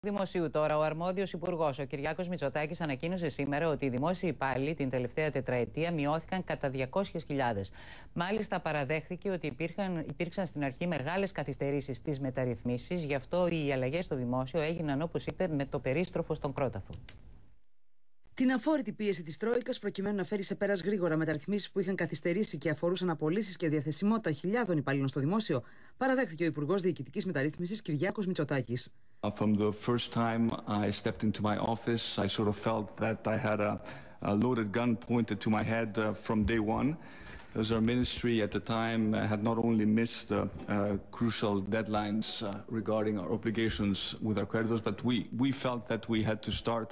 Δημοσίου τώρα, ο αρμόδιος υπουργός, ο Κυριάκος Μητσοτάκης, ανακοίνωσε σήμερα ότι οι δημόσιοι υπάλληλοι την τελευταία τετραετία μειώθηκαν κατά 200.000. Μάλιστα, παραδέχθηκε ότι υπήρχαν, υπήρξαν στην αρχή μεγάλες καθυστερήσεις στις μεταρρυθμίσεις, γι' αυτό οι αλλαγές στο δημόσιο έγιναν, όπως είπε, με το περίστροφο στον Κρόταφο. Την αφόρητη πίεση της Τρόικας προκειμένου να φέρει σε πέρας γρήγορα μεταρρυθμίσεις που είχαν καθυστερήσει και αφορούσαν απολύσεις και διαθεσιμότητα χιλιάδων υπαλλήλων στο δημόσιο, παραδέχθηκε ο Υπουργός Διοικητικής Μεταρρύθμισης Κυριάκος Μητσοτάκης. From the first time I stepped into my office, I sort of felt that I had a, a loaded gun pointed to my head uh, from day one. As our ministry at the time had not only missed the uh, crucial deadlines uh, regarding our obligations with our creditors, but we, we felt that we had to start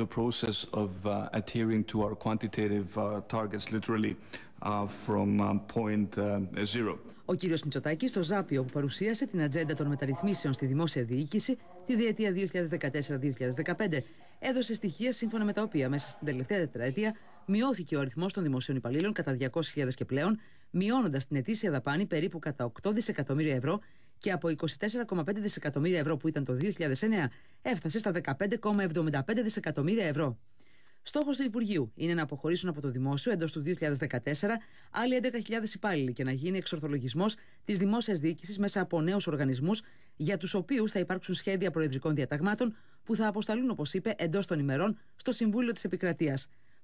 the process of uh, adhering to our quantitative uh, targets literally uh, from point zero. Ο κύριος Μητσοτάκης στο Ζάπιο που παρουσίασε την ατζέντα των μεταρρυθμίσεων στη δημόσια διοίκηση τη διετία 2014-2015 έδωσε στοιχεία σύμφωνα με τα οποία μέσα στην τελευταία τετραετία μειώθηκε ο αριθμός των δημοσίων υπαλλήλων κατά 200.000 και πλέον, μειώνοντας την ετήσια δαπάνη περίπου κατά 8 δισεκατομμύρια ευρώ και από 24,5 δισεκατομμύρια ευρώ που ήταν το 2009 έφτασε στα 15,75 δισεκατομμύρια ευρώ. Στόχος του Υπουργείου είναι να αποχωρήσουν από το δημόσιο εντός του 2014 άλλοι 11.000 υπάλληλοι και να γίνει εξορθολογισμός της δημόσιας διοίκησης μέσα από νέους οργανισμούς, για τους οποίους θα υπάρξουν σχέδια προεδρικών διαταγμάτων που θα αποσταλούν, όπως είπε, εντός των ημερών στο Συμβούλιο της Επικρατείας.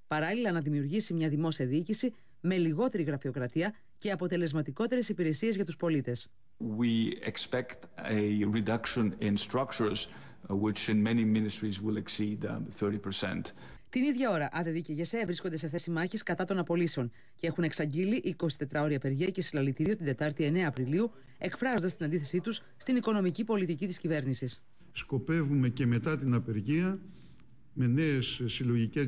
Παράλληλα, να δημιουργήσει μια δημόσια διοίκηση με λιγότερη γραφειοκρατία και αποτελεσματικότερες υπηρεσίες για τους πολίτες we expect a reduction in structures uh, which in many ministries will exceed 30%. Um, την ίδια ώρα, και ΓΕΣΕ βρίσκονται σε θέση μάχης κατά των απολύσεων και έχουν εξαγγείλει 24 ώρια απεργία και συλλαλητήριο την Τετάρτη 9 Απριλίου, εκφράζοντας την αντίθεσή τους στην οικονομική πολιτική της κυβέρνησης. Σκοπεύουμε και μετά την απεργία με νέες συλλογικές